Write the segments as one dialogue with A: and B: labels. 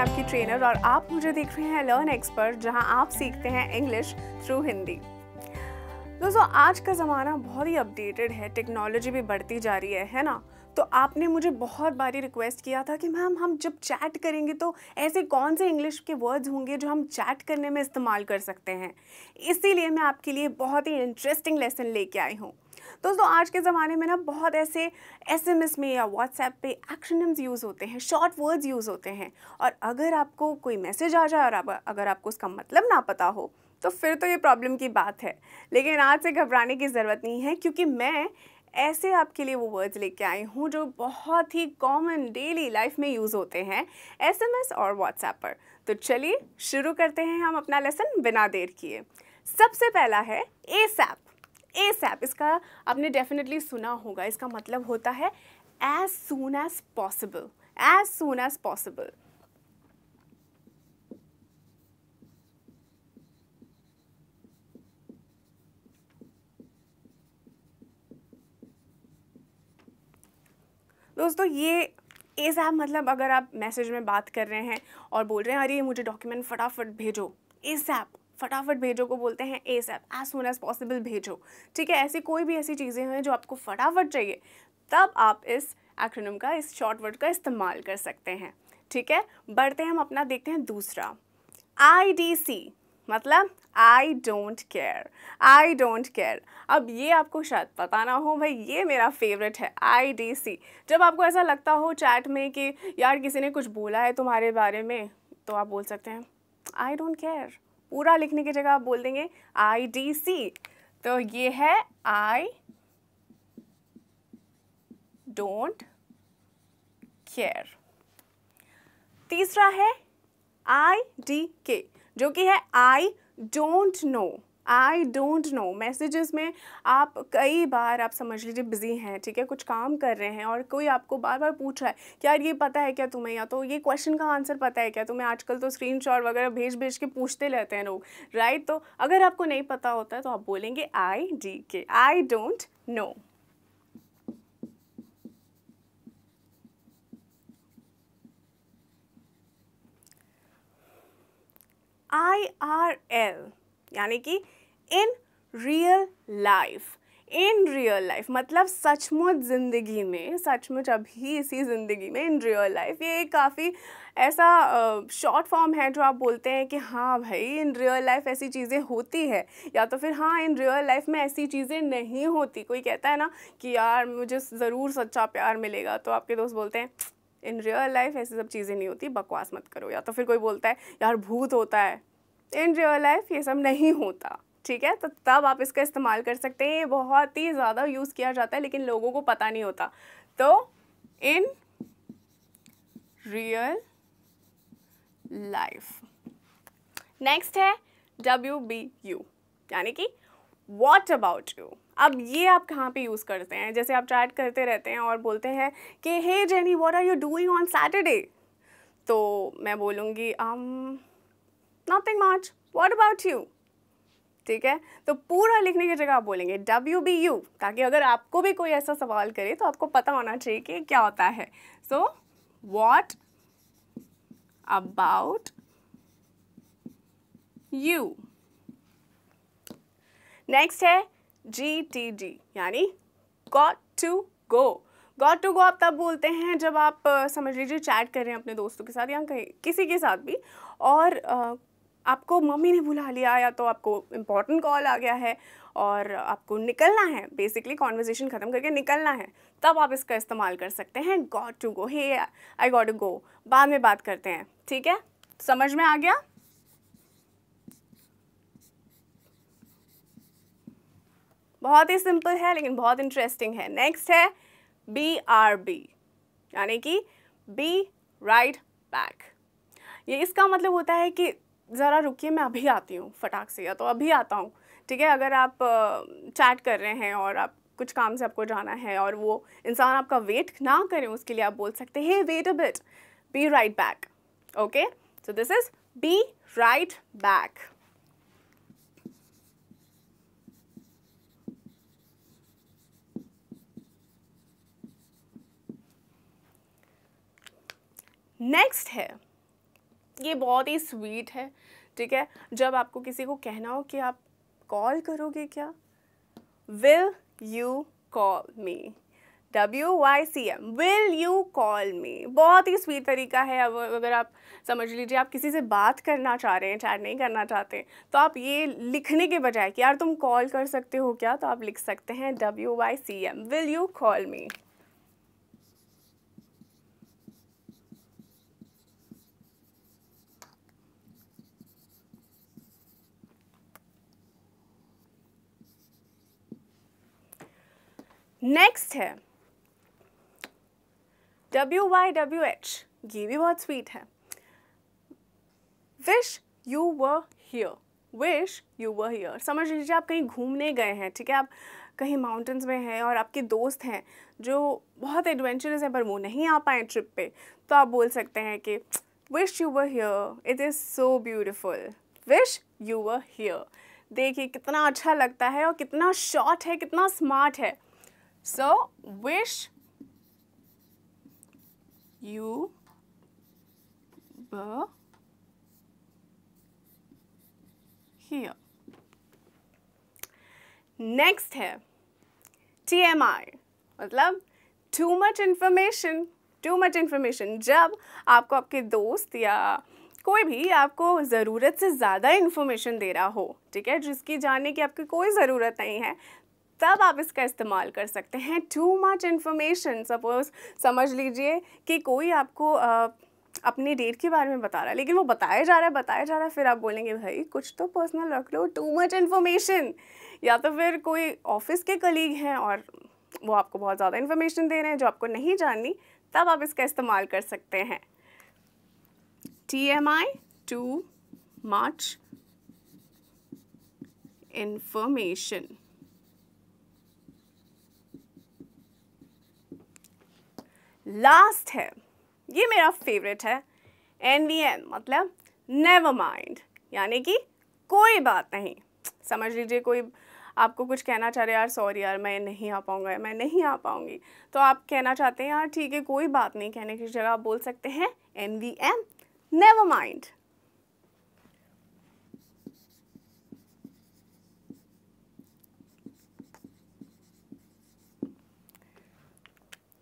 A: आपकी ट्रेनर और आप मुझे देख रहे हैं लर्न एक्सपर्ट जहां आप सीखते हैं इंग्लिश थ्रू हिंदी दोस्तों आज का ज़माना बहुत ही अपडेटेड है टेक्नोलॉजी भी बढ़ती जा रही है है ना तो आपने मुझे बहुत बारी रिक्वेस्ट किया था कि मैम हम जब चैट करेंगे तो ऐसे कौन से इंग्लिश के वर्ड्स होंगे जो हम चैट करने में इस्तेमाल कर सकते हैं इसीलिए मैं आपके लिए बहुत ही इंटरेस्टिंग लेसन लेके आई हूँ दोस्तों आज के ज़माने में ना बहुत ऐसे एसएमएस में या व्हाट्सएप पे एक्शनम्स यूज़ होते हैं शॉर्ट वर्ड्स यूज़ होते हैं और अगर आपको कोई मैसेज आ जाए और अगर आपको उसका मतलब ना पता हो तो फिर तो ये प्रॉब्लम की बात है लेकिन आज से घबराने की ज़रूरत नहीं है क्योंकि मैं ऐसे आपके लिए वो वर्ड्स लेके आई हूँ जो बहुत ही कॉमन डेली लाइफ में यूज़ होते हैं एसएमएस और व्हाट्सएप पर तो चलिए शुरू करते हैं हम अपना लेसन बिना देर किए सबसे पहला है ए सैप ए सैप इसका आपने डेफिनेटली सुना होगा इसका मतलब होता है as soon as possible as soon as possible दोस्तों ये एसैप मतलब अगर आप मैसेज में बात कर रहे हैं और बोल रहे हैं अरे मुझे डॉक्यूमेंट फटाफट भेजो एसैप फटाफट भेजो को बोलते हैं ASAP as soon as possible भेजो ठीक है ऐसी कोई भी ऐसी चीज़ें हैं जो आपको फटाफट चाहिए तब आप इस एक्रोनम का इस शॉर्ट वर्ड का इस्तेमाल कर सकते हैं ठीक है बढ़ते हैं हम अपना देखते हैं दूसरा आई डी सी मतलब I don't care I don't care अब ये आपको शायद पता ना हो भाई ये मेरा फेवरेट है आई डी सी जब आपको ऐसा लगता हो चैट में कि यार किसी ने कुछ बोला है तुम्हारे बारे में तो आप बोल सकते हैं आई डोंट केयर पूरा लिखने की जगह आप बोल देंगे आई डी सी तो ये है आई डोंट केयर तीसरा है आई डी के जो कि है I don't know I don't know messages में आप कई बार आप समझ लीजिए बिजी हैं ठीक है कुछ काम कर रहे हैं और कोई आपको बार बार पूछ रहा है कि यार ये पता है क्या तुम्हें या तो ये क्वेश्चन का आंसर पता है क्या तुम्हें आजकल तो स्क्रीन वगैरह भेज भेज के पूछते रहते हैं लोग राइट तो अगर आपको नहीं पता होता है तो आप बोलेंगे I D K I don't know I R L यानी कि in real life in real life मतलब सचमुच ज़िंदगी में सचमुच अभी इसी ज़िंदगी में इन रियल लाइफ ये एक काफ़ी ऐसा शॉर्ट फॉर्म है जो आप बोलते हैं कि हाँ भाई इन रियल लाइफ ऐसी चीज़ें होती है या तो फिर हाँ इन रियल लाइफ में ऐसी चीज़ें नहीं होती कोई कहता है ना कि यार मुझे ज़रूर सच्चा प्यार मिलेगा तो आपके दोस्त बोलते हैं इन रियल लाइफ ऐसी सब चीज़ें नहीं होती बकवास मत करो या तो फिर कोई बोलता है यार भूत होता है इन रियल लाइफ ये सब नहीं होता ठीक है तो तब आप इसका इस्तेमाल कर सकते हैं ये बहुत ही ज़्यादा यूज़ किया जाता है लेकिन लोगों को पता नहीं होता तो इन रियल लाइफ नेक्स्ट है डब्ल्यू बी यू यानी कि वॉट अबाउट यू अब ये आप कहाँ पे यूज़ करते हैं जैसे आप चैट करते रहते हैं और बोलते हैं कि hey Jenny what are you doing on Saturday तो मैं बोलूँगी um, nothing much what about you ठीक है तो पूरा लिखने की जगह आप बोलेंगे डब्ल्यू बी यू ताकि अगर आपको भी कोई ऐसा सवाल करे तो आपको पता होना चाहिए कि क्या होता है so what about you next है जी टी जी यानी got to go got to go आप तब बोलते हैं जब आप समझ लीजिए चैट कर रहे हैं अपने दोस्तों के साथ या कहीं किसी के साथ भी और आपको मम्मी ने बुला लिया या तो आपको इम्पॉर्टेंट कॉल आ गया है और आपको निकलना है बेसिकली कॉन्वर्जेशन ख़त्म करके निकलना है तब आप इसका इस्तेमाल कर सकते हैं got to go hey I got to go बाद में बात करते हैं ठीक है समझ में आ गया बहुत ही सिंपल है लेकिन बहुत इंटरेस्टिंग है नेक्स्ट है बी आर बी यानी कि बी राइट बैक ये इसका मतलब होता है कि ज़रा रुकिए मैं अभी आती हूँ फटाक से या तो अभी आता हूँ ठीक है अगर आप चैट कर रहे हैं और आप कुछ काम से आपको जाना है और वो इंसान आपका वेट ना करें उसके लिए आप बोल सकते हैं wait a bit be right back okay so this is be right back next है ये बहुत ही स्वीट है ठीक है जब आपको किसी को कहना हो कि आप कॉल करोगे क्या will you call me W Y C M will you call me बहुत ही स्वीट तरीका है अब अगर आप समझ लीजिए आप किसी से बात करना चाह रहे हैं चैट नहीं करना चाहते तो आप ये लिखने के बजाय कि यार तुम कॉल कर सकते हो क्या तो आप लिख सकते हैं W Y C M will you call me next है डब्ल्यू वाई डब्ल्यू एच ये भी बहुत स्वीट है wish you were here wish you were here समझ लीजिए आप कहीं घूमने गए हैं ठीक है आप कहीं माउंटेन्स में हैं और आपके दोस्त हैं जो बहुत एडवेंचरस हैं पर वो नहीं आ पाए ट्रिप पे तो आप बोल सकते हैं कि wish you were here it is so beautiful wish you were here देखिए कितना अच्छा लगता है और कितना शॉर्ट है कितना स्मार्ट है So, wish you were here. Next है TMI एम आई मतलब too much information too much information जब आपको आपके दोस्त या कोई भी आपको ज़रूरत से ज़्यादा इन्फॉर्मेशन दे रहा हो ठीक है जिसकी जानने की आपकी कोई ज़रूरत नहीं है तब आप इसका इस्तेमाल कर सकते हैं टू मच इन्फॉर्मेशन सपोज समझ लीजिए कि कोई आपको आ, अपने डेट के बारे में बता रहा है लेकिन वो बताया जा रहा है बताया जा रहा है फिर आप बोलेंगे भाई कुछ तो पर्सनल रख लो टू मच इन्फॉर्मेशन या तो फिर कोई ऑफिस के कलीग हैं और वो आपको बहुत ज़्यादा इन्फॉर्मेशन दे रहे हैं जो आपको नहीं जाननी तब आप इसका इस्तेमाल कर सकते हैं T M I too much information last है ये मेरा फेवरेट है एन वी एम मतलब नेवर माइंड यानी कि कोई बात नहीं समझ लीजिए कोई आपको कुछ कहना चाह रहे यार सॉरी यार मैं नहीं आ पाऊँगा मैं नहीं आ पाऊँगी तो आप कहना चाहते हैं यार ठीक है कोई बात नहीं कहने की जगह आप बोल सकते हैं N V M never mind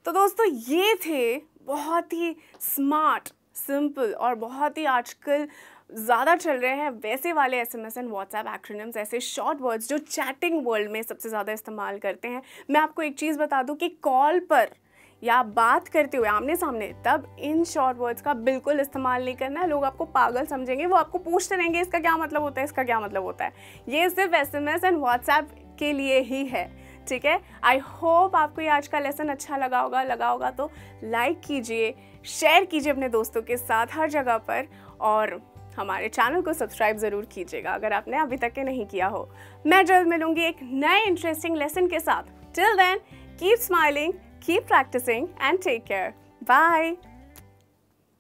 A: तो दोस्तों ये थे बहुत ही स्मार्ट सिंपल और बहुत ही आजकल ज़्यादा चल रहे हैं वैसे वाले S M S and WhatsApp acronyms ऐसे शॉर्ट वर्ड्स जो चैटिंग वर्ल्ड में सबसे ज़्यादा इस्तेमाल करते हैं मैं आपको एक चीज़ बता दूं कि कॉल पर या बात करते हुए आमने सामने तब इन शॉर्ट वर्ड्स का बिल्कुल इस्तेमाल नहीं करना है लोग आपको पागल समझेंगे वो आपको पूछते रहेंगे इसका क्या मतलब होता है इसका क्या मतलब होता है ये सिर्फ S M S and WhatsApp के लिए ही है ठीक है आई होप आपको ये आज का लेसन अच्छा लगा होगा लगा होगा तो लाइक कीजिए शेयर कीजिए अपने दोस्तों के साथ हर जगह पर और हमारे चैनल को सब्सक्राइब ज़रूर कीजिएगा अगर आपने अभी तक के नहीं किया हो मैं जल्द मिलूंगी एक नए इंटरेस्टिंग लेसन के साथ till then keep smiling keep practising and take care bye